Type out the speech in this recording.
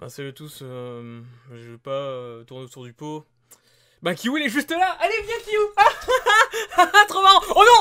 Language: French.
Ben, salut à tous, euh, je vais pas euh, tourner autour du pot. Ben, Kiwi, il est juste là Allez, viens, Kiou ah, ah, ah Trop marrant Oh non